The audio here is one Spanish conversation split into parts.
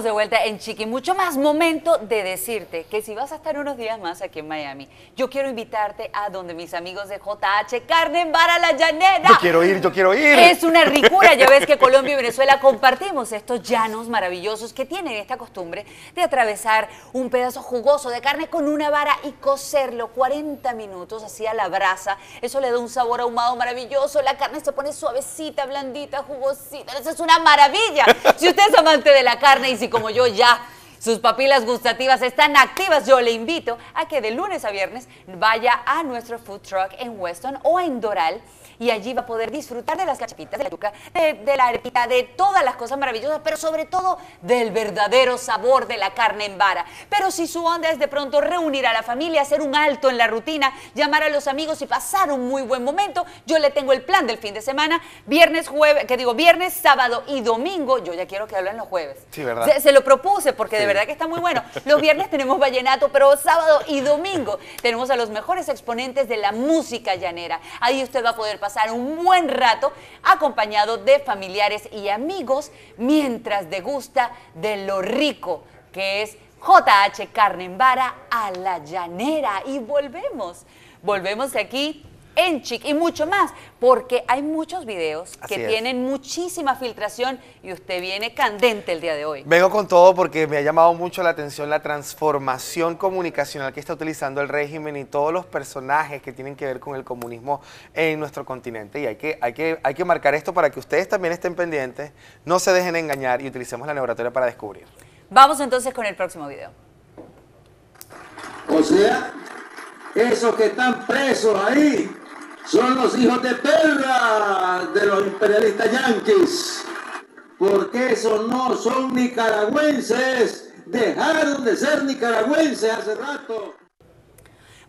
de vuelta en Chiqui. Mucho más momento de decirte que si vas a estar unos días más aquí en Miami, yo quiero invitarte a donde mis amigos de JH en Vara La Llanera. Yo quiero ir, yo quiero ir. Es una ricura. Ya ves que Colombia y Venezuela compartimos estos llanos maravillosos que tienen esta costumbre de atravesar un pedazo jugoso de carne con una vara y cocerlo 40 minutos así a la brasa. Eso le da un sabor ahumado maravilloso. La carne se pone suavecita, blandita, jugosita. Eso es una maravilla. Si usted es amante de la carne y y como yo ya sus papilas gustativas están activas, yo le invito a que de lunes a viernes vaya a nuestro food truck en Weston o en Doral y allí va a poder disfrutar de las cachapitas, de la yuca, de, la arepita, de todas las cosas maravillosas, pero sobre todo del verdadero sabor de la carne en vara. Pero si su onda es de pronto reunir a la familia, hacer un alto en la rutina, llamar a los amigos y pasar un muy buen momento, yo le tengo el plan del fin de semana, viernes, jueves, que digo, viernes, sábado y domingo, yo ya quiero que hablen los jueves. Sí, ¿verdad? Se, lo propuse porque de verdad que está muy bueno. Los viernes tenemos vallenato, pero sábado y domingo tenemos a los mejores exponentes de la música llanera. Ahí usted va a poder pasar pasar un buen rato acompañado de familiares y amigos mientras degusta de lo rico que es JH Carne en Vara a la llanera. Y volvemos, volvemos aquí en y mucho más, porque hay muchos videos que tienen muchísima filtración y usted viene candente el día de hoy. Vengo con todo porque me ha llamado mucho la atención la transformación comunicacional que está utilizando el régimen y todos los personajes que tienen que ver con el comunismo en nuestro continente. Y hay que, hay que, hay que marcar esto para que ustedes también estén pendientes, no se dejen engañar y utilicemos la laboratoria para descubrir. Vamos entonces con el próximo video. O sea, esos que están presos ahí son los hijos de perra de los imperialistas yanquis. Porque esos no son nicaragüenses. Dejaron de ser nicaragüenses hace rato.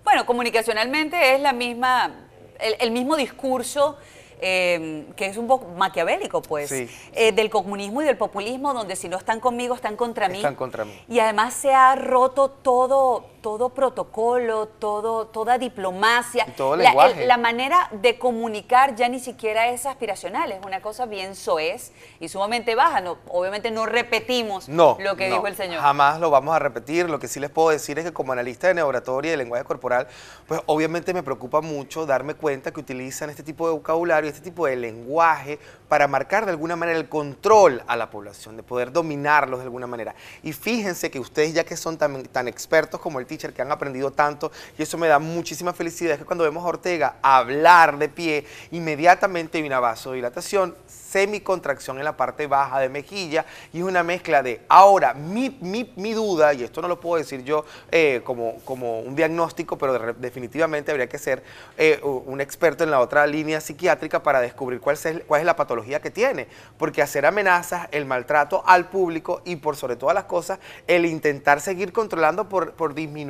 Bueno, comunicacionalmente es la misma, el, mismo discurso. Em, que es un poco maquiavélico, pues, eh, del comunismo y del populismo, donde si no están conmigo, están contra mí. Están contra mí. Y además se ha roto todo, todo protocolo, todo, toda diplomacia. la, eh, la, manera de comunicar ya ni siquiera es aspiracional, es una cosa bien soez y sumamente baja. No, obviamente no repetimos lo que dijo el señor. Jamás lo vamos a repetir. Lo que sí les puedo decir es que como analista de laboratorio y de lenguaje corporal, pues obviamente me preocupa mucho darme cuenta que utilizan este tipo de vocabulario, este tipo de lenguaje para marcar de alguna manera el control a la población, de poder dominarlos de alguna manera. Y fíjense que ustedes, ya que son tan, tan expertos como el teacher, que han aprendido tanto y eso me da muchísima felicidad. Es que cuando vemos a Ortega hablar de pie, inmediatamente hay una vasodilatación, semicontracción en la parte baja de mejilla y es una mezcla de, ahora, mi, duda, y esto no lo puedo decir yo eh, como, como un diagnóstico, pero definitivamente habría que ser eh, un experto en la otra línea psiquiátrica para descubrir cuál es, cuál es la patología que tiene, porque hacer amenazas, el maltrato al público y por sobre todas las cosas, el intentar seguir controlando por, por disminuir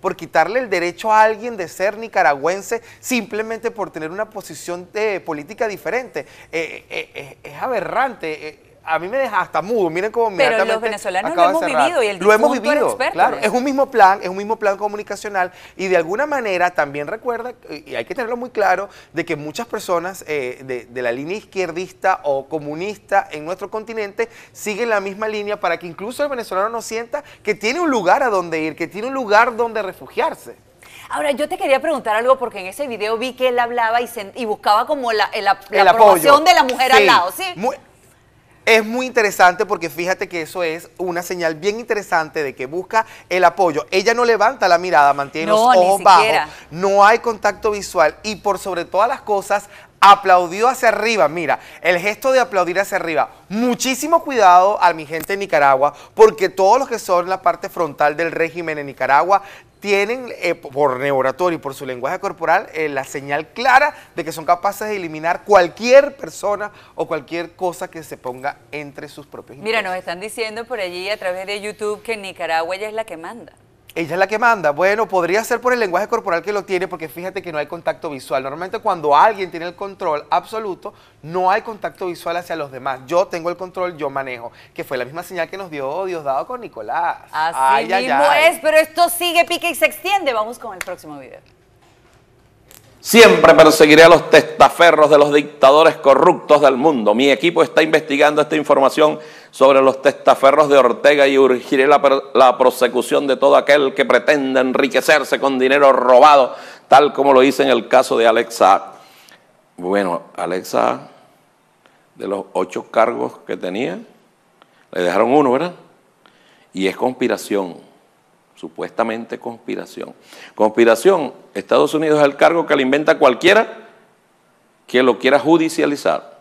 por quitarle el derecho a alguien de ser nicaragüense simplemente por tener una posición de política diferente. Eh, eh, eh, es aberrante a mí me deja hasta mudo. Miren cómo me Pero los venezolanos lo hemos vivido y el lo hemos vivido, claro. Es un mismo plan, es un mismo plan comunicacional y de alguna manera también recuerda y hay que tenerlo muy claro de que muchas personas eh, de, la línea izquierdista o comunista en nuestro continente siguen la misma línea para que incluso el venezolano no sienta que tiene un lugar a donde ir, que tiene un lugar donde refugiarse. Ahora, yo te quería preguntar algo porque en ese video vi que él hablaba y, buscaba como la, la, de la mujer al lado, ¿sí? Muy, es muy interesante porque fíjate que eso es una señal bien interesante de que busca el apoyo. Ella no levanta la mirada, mantiene los ojos bajos, no hay contacto visual y por sobre todas las cosas aplaudió hacia arriba. Mira, el gesto de aplaudir hacia arriba. Muchísimo cuidado a mi gente en Nicaragua, porque todos los que son la parte frontal del régimen en Nicaragua tienen eh, por neoratorio y por su lenguaje corporal eh, la señal clara de que son capaces de eliminar cualquier persona o cualquier cosa que se ponga entre sus propios. Mira, nos están diciendo por allí a través de YouTube que Nicaragua ya es la que manda. Ella es la que manda. Bueno, podría ser por el lenguaje corporal que lo tiene, porque fíjate que no hay contacto visual. Normalmente cuando alguien tiene el control absoluto, no hay contacto visual hacia los demás. Yo tengo el control, yo manejo. Que fue la misma señal que nos dio Diosdado con Nicolás. Así mismo es, pero esto sigue, pique y se extiende. Vamos con el próximo video. Siempre perseguiré a los testaferros de los dictadores corruptos del mundo. Mi equipo está investigando esta información sobre los testaferros de Ortega y urgiré la, prosecución de todo aquel que pretenda enriquecerse con dinero robado, tal como lo hice en el caso de Alexa. Bueno, Alexa, de los ocho cargos que tenía, le dejaron uno, ¿verdad? Y es conspiración. Supuestamente conspiración. Conspiración, Estados Unidos es el cargo que le inventa cualquiera que lo quiera judicializar.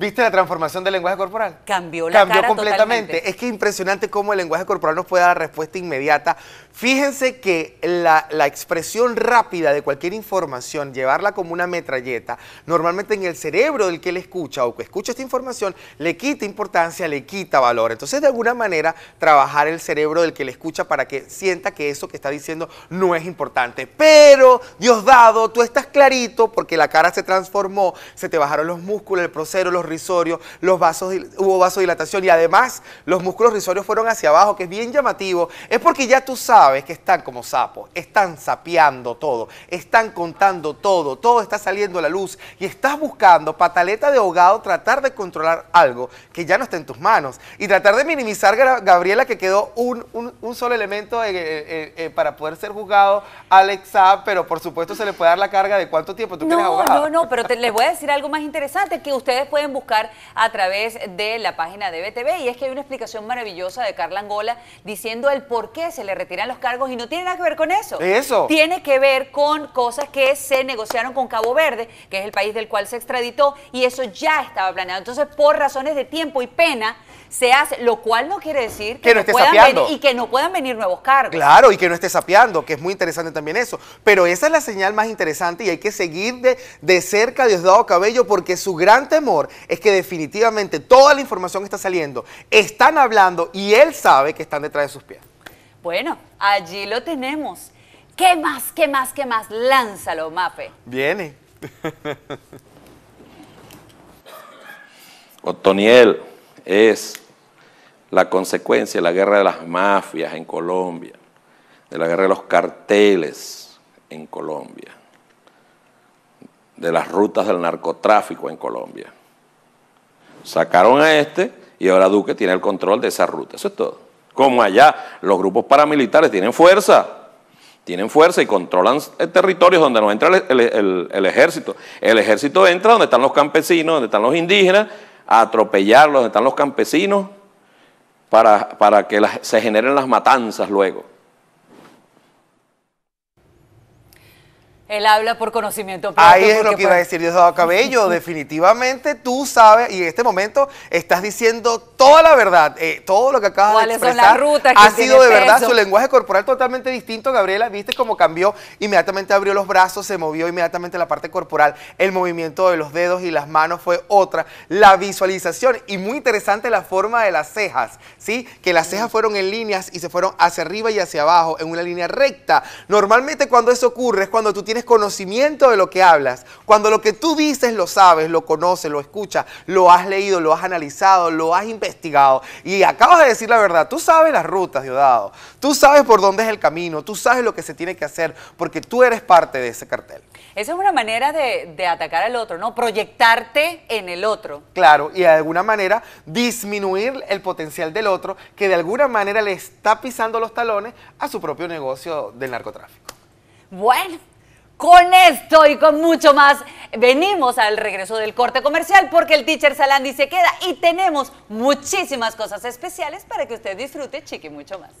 ¿Viste la transformación del lenguaje corporal? Cambió la cara completamente. Es que impresionante cómo el lenguaje corporal nos puede dar respuesta inmediata. Fíjense que la, expresión rápida de cualquier información, llevarla como una metralleta, normalmente en el cerebro del que le escucha o que escucha esta información, le quita importancia, le quita valor. Entonces, de alguna manera, trabajar el cerebro del que le escucha para que sienta que eso que está diciendo no es importante. Pero, Dios dado, tú estás clarito porque la cara se transformó, se te bajaron los músculos, el proceso, los risorio, los vasos, hubo vasodilatación y además los músculos risorios fueron hacia abajo, que es bien llamativo, es porque ya tú sabes que están como sapos, están sapeando todo, están contando todo, todo está saliendo a la luz y estás buscando pataleta de ahogado tratar de controlar algo que ya no está en tus manos y tratar de minimizar, Gabriela, que quedó un, solo elemento eh, eh, eh, para poder ser juzgado, Alexa, pero por supuesto se le puede dar la carga de cuánto tiempo tú quieres ahogado. No, no, pero les voy a decir algo más interesante, que ustedes pueden buscar buscar a través de la página de BTV. Y es que hay una explicación maravillosa de Carla Angola diciendo el por qué se le retiran los cargos y no tiene nada que ver con eso. Eso. Tiene que ver con cosas que se negociaron con Cabo Verde, que es el país del cual se extraditó, y eso ya estaba planeado. Entonces, por razones de tiempo y pena, se hace, lo cual no quiere decir que, no, puedan venir, y que no puedan venir nuevos cargos. Claro, y que no esté sapeando, que es muy interesante también eso. Pero esa es la señal más interesante y hay que seguir de, cerca a Diosdado Cabello porque su gran temor es que definitivamente toda la información está saliendo, están hablando y él sabe que están detrás de sus pies. Bueno, allí lo tenemos. ¿Qué más, qué más, qué más? Lánzalo, Mape. Viene. Otoniel es la consecuencia de la guerra de las mafias en Colombia, de la guerra de los carteles en Colombia, de las rutas del narcotráfico en Colombia. Sacaron a este y ahora Duque tiene el control de esa ruta. Eso es todo. Como allá los grupos paramilitares tienen fuerza, tienen fuerza y controlan eh, territorios donde no entra el, ejército. El ejército entra donde están los campesinos, donde están los indígenas, a atropellarlos, donde están los campesinos, para, para que se generen las matanzas luego. Él habla por conocimiento propio. Ahí es lo que iba a pues decir dado Cabello. Definitivamente tú sabes, y en este momento estás diciendo toda la verdad. Eh, todo lo que acabas de expresar son las rutas ha sido de verdad. Su lenguaje corporal totalmente distinto, Gabriela. Viste cómo cambió. Inmediatamente abrió los brazos, se movió inmediatamente la parte corporal. El movimiento de los dedos y las manos fue otra. La visualización y muy interesante la forma de las cejas. ¿sí? Que las mm. cejas fueron en líneas y se fueron hacia arriba y hacia abajo en una línea recta. Normalmente cuando eso ocurre es cuando tú tienes desconocimiento conocimiento de lo que hablas, cuando lo que tú dices lo sabes, lo conoces, lo escuchas, lo has leído, lo has analizado, lo has investigado y acabas de decir la verdad, tú sabes las rutas, Diosdado, tú sabes por dónde es el camino, tú sabes lo que se tiene que hacer porque tú eres parte de ese cartel. Esa es una manera de, de atacar al otro, ¿no? Proyectarte en el otro. Claro, y de alguna manera disminuir el potencial del otro que de alguna manera le está pisando los talones a su propio negocio del narcotráfico. Bueno, con esto y con mucho más, venimos al regreso del corte comercial porque el teacher Salandi se queda y tenemos muchísimas cosas especiales para que usted disfrute, chiqui, mucho más.